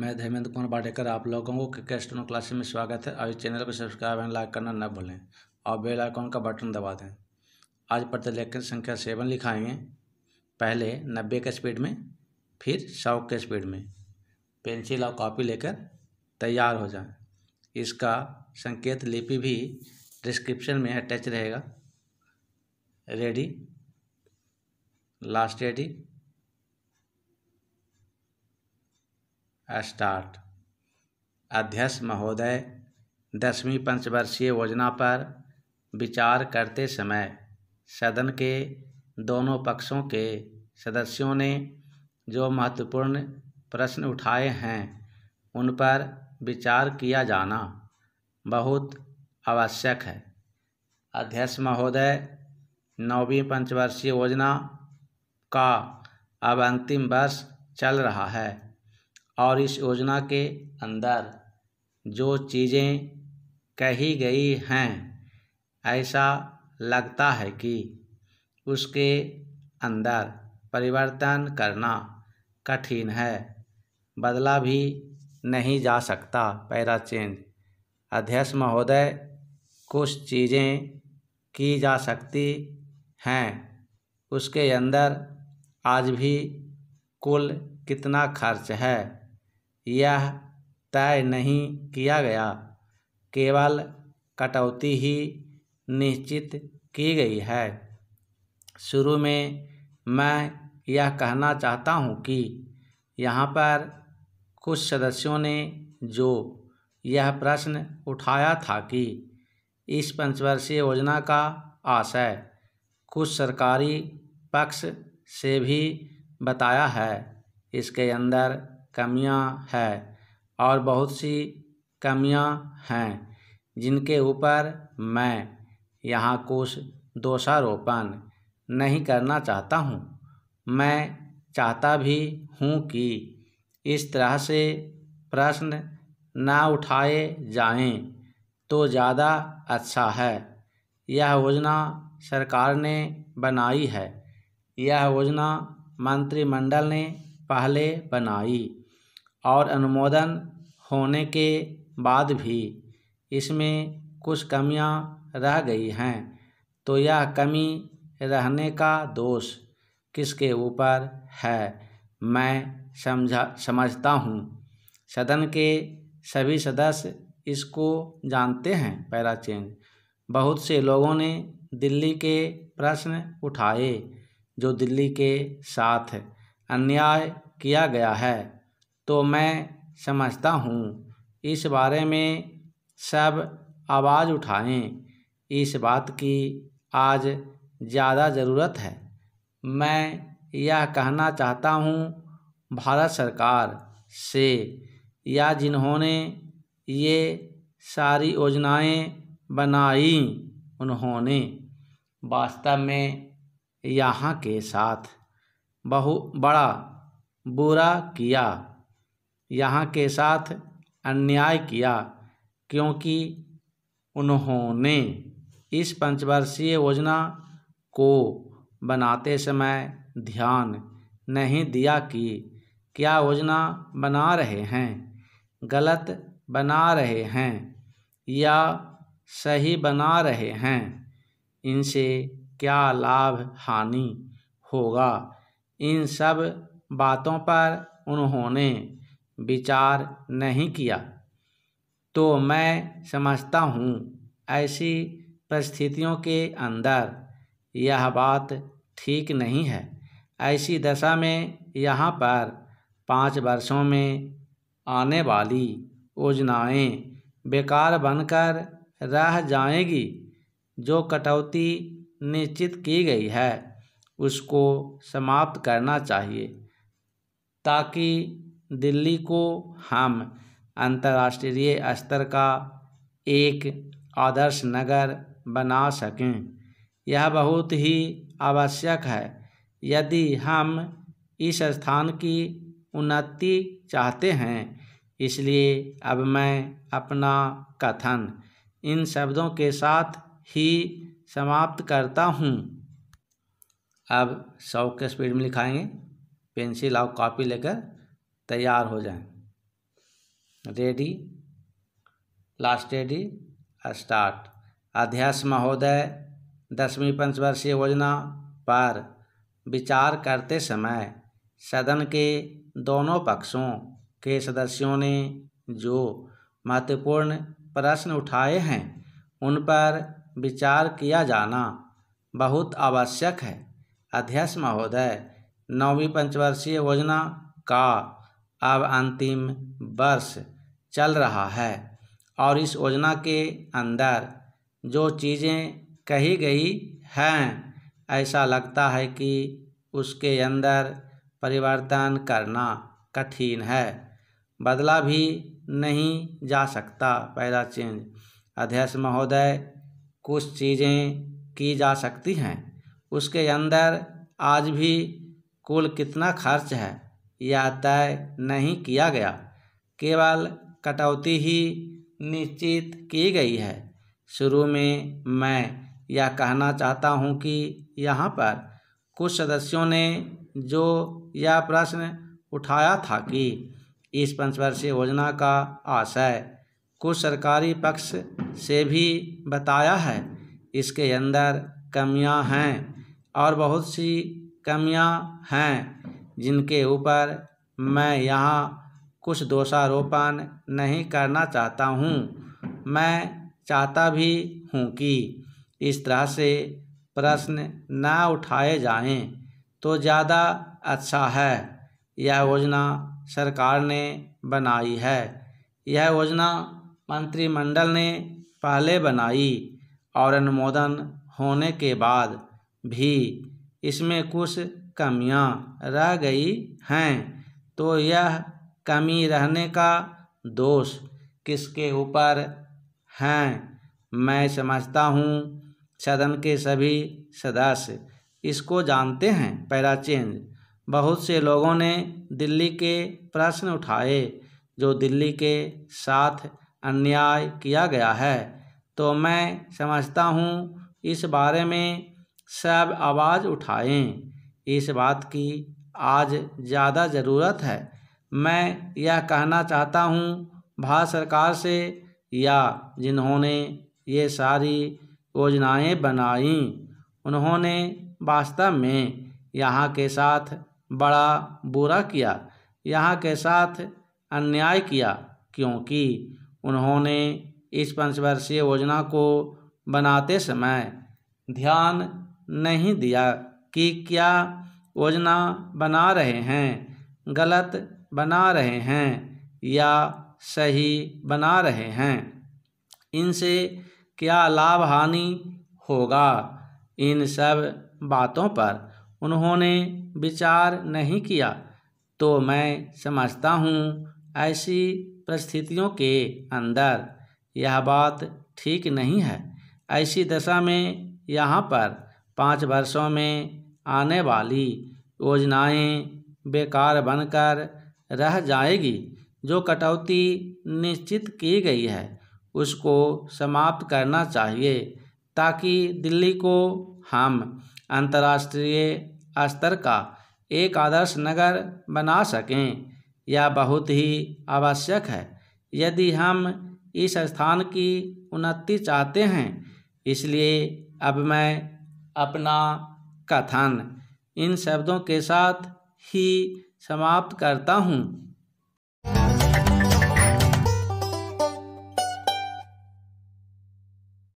मैं धर्मेंद्र कुमार वाडेकर आप लोगों को क्रिकेट स्टोन में स्वागत है और इस चैनल को सब्सक्राइब एंड लाइक करना न भूलें और बेल आइकॉन का बटन दबा दें आज प्रतिलेखन संख्या सेवन लिखाएंगे पहले नब्बे के स्पीड में फिर सौ के स्पीड में पेंसिल और कॉपी लेकर तैयार हो जाएं इसका संकेत लिपि भी डिस्क्रिप्शन में अटैच रहेगा रेडी लास्ट रेडी स्टार्ट अध्यक्ष महोदय दसवीं पंचवर्षीय योजना पर विचार करते समय सदन के दोनों पक्षों के सदस्यों ने जो महत्वपूर्ण प्रश्न उठाए हैं उन पर विचार किया जाना बहुत आवश्यक है अध्यक्ष महोदय नौवीं पंचवर्षीय योजना का अब अंतिम वर्ष चल रहा है और इस योजना के अंदर जो चीज़ें कही गई हैं ऐसा लगता है कि उसके अंदर परिवर्तन करना कठिन है बदला भी नहीं जा सकता पैरा चेंज अध्यक्ष महोदय कुछ चीज़ें की जा सकती हैं उसके अंदर आज भी कुल कितना खर्च है यह तय नहीं किया गया केवल कटौती ही निश्चित की गई है शुरू में मैं यह कहना चाहता हूं कि यहाँ पर कुछ सदस्यों ने जो यह प्रश्न उठाया था कि इस पंचवर्षीय योजना का आशय कुछ सरकारी पक्ष से भी बताया है इसके अंदर कमियां है और बहुत सी कमियां हैं जिनके ऊपर मैं यहाँ कुछ दोषारोपण नहीं करना चाहता हूँ मैं चाहता भी हूँ कि इस तरह से प्रश्न ना उठाए जाएं तो ज़्यादा अच्छा है यह योजना सरकार ने बनाई है यह योजना मंत्रिमंडल ने पहले बनाई और अनुमोदन होने के बाद भी इसमें कुछ कमियां रह गई हैं तो यह कमी रहने का दोष किसके ऊपर है मैं समझा समझता हूँ सदन के सभी सदस्य इसको जानते हैं पैरा चेंज बहुत से लोगों ने दिल्ली के प्रश्न उठाए जो दिल्ली के साथ अन्याय किया गया है तो मैं समझता हूँ इस बारे में सब आवाज़ उठाएं इस बात की आज ज़्यादा ज़रूरत है मैं यह कहना चाहता हूँ भारत सरकार से या जिन्होंने ये सारी योजनाएं बनाई उन्होंने वास्तव में यहाँ के साथ बहु बड़ा बुरा किया यहाँ के साथ अन्याय किया क्योंकि उन्होंने इस पंचवर्षीय योजना को बनाते समय ध्यान नहीं दिया कि क्या योजना बना रहे हैं गलत बना रहे हैं या सही बना रहे हैं इनसे क्या लाभ हानि होगा इन सब बातों पर उन्होंने विचार नहीं किया तो मैं समझता हूँ ऐसी परिस्थितियों के अंदर यह बात ठीक नहीं है ऐसी दशा में यहाँ पर पाँच वर्षों में आने वाली योजनाएँ बेकार बनकर रह जाएंगी जो कटौती निश्चित की गई है उसको समाप्त करना चाहिए ताकि दिल्ली को हम अंतर्राष्ट्रीय स्तर का एक आदर्श नगर बना सकें यह बहुत ही आवश्यक है यदि हम इस स्थान की उन्नति चाहते हैं इसलिए अब मैं अपना कथन इन शब्दों के साथ ही समाप्त करता हूँ अब सौ के स्पीड में लिखाएंगे पेंसिल और कॉपी लेकर तैयार हो जाए रेडी लास्ट रेडी स्टार्ट अध्यक्ष महोदय दसवीं पंचवर्षीय योजना पर विचार करते समय सदन के दोनों पक्षों के सदस्यों ने जो महत्वपूर्ण प्रश्न उठाए हैं उन पर विचार किया जाना बहुत आवश्यक है अध्यक्ष महोदय नौवीं पंचवर्षीय योजना का अब अंतिम वर्ष चल रहा है और इस योजना के अंदर जो चीज़ें कही गई हैं ऐसा लगता है कि उसके अंदर परिवर्तन करना कठिन है बदला भी नहीं जा सकता पहला चेंज अध्यक्ष महोदय कुछ चीज़ें की जा सकती हैं उसके अंदर आज भी कुल कितना खर्च है या तय नहीं किया गया केवल कटौती ही निश्चित की गई है शुरू में मैं यह कहना चाहता हूं कि यहां पर कुछ सदस्यों ने जो यह प्रश्न उठाया था कि इस पंचवर्षीय योजना का आशय कुछ सरकारी पक्ष से भी बताया है इसके अंदर कमियां हैं और बहुत सी कमियां हैं जिनके ऊपर मैं यहाँ कुछ दोषारोपण नहीं करना चाहता हूँ मैं चाहता भी हूँ कि इस तरह से प्रश्न ना उठाए जाएं तो ज़्यादा अच्छा है यह योजना सरकार ने बनाई है यह योजना मंत्रिमंडल ने पहले बनाई और अनुमोदन होने के बाद भी इसमें कुछ कमियां रह गई हैं तो यह कमी रहने का दोष किसके ऊपर हैं मैं समझता हूँ सदन के सभी सदस्य इसको जानते हैं चेंज बहुत से लोगों ने दिल्ली के प्रश्न उठाए जो दिल्ली के साथ अन्याय किया गया है तो मैं समझता हूँ इस बारे में सब आवाज़ उठाएं इस बात की आज ज़्यादा ज़रूरत है मैं यह कहना चाहता हूँ भारत सरकार से या जिन्होंने ये सारी योजनाएं बनाई उन्होंने वास्तव में यहाँ के साथ बड़ा बुरा किया यहाँ के साथ अन्याय किया क्योंकि उन्होंने इस पंचवर्षीय योजना को बनाते समय ध्यान नहीं दिया कि क्या योजना बना रहे हैं गलत बना रहे हैं या सही बना रहे हैं इनसे क्या लाभ हानि होगा इन सब बातों पर उन्होंने विचार नहीं किया तो मैं समझता हूँ ऐसी परिस्थितियों के अंदर यह बात ठीक नहीं है ऐसी दशा में यहाँ पर पाँच वर्षों में आने वाली योजनाएं बेकार बनकर रह जाएगी जो कटौती निश्चित की गई है उसको समाप्त करना चाहिए ताकि दिल्ली को हम अंतर्राष्ट्रीय स्तर का एक आदर्श नगर बना सकें यह बहुत ही आवश्यक है यदि हम इस स्थान की उन्नति चाहते हैं इसलिए अब मैं अपना कथन इन शब्दों के साथ ही समाप्त करता हूँ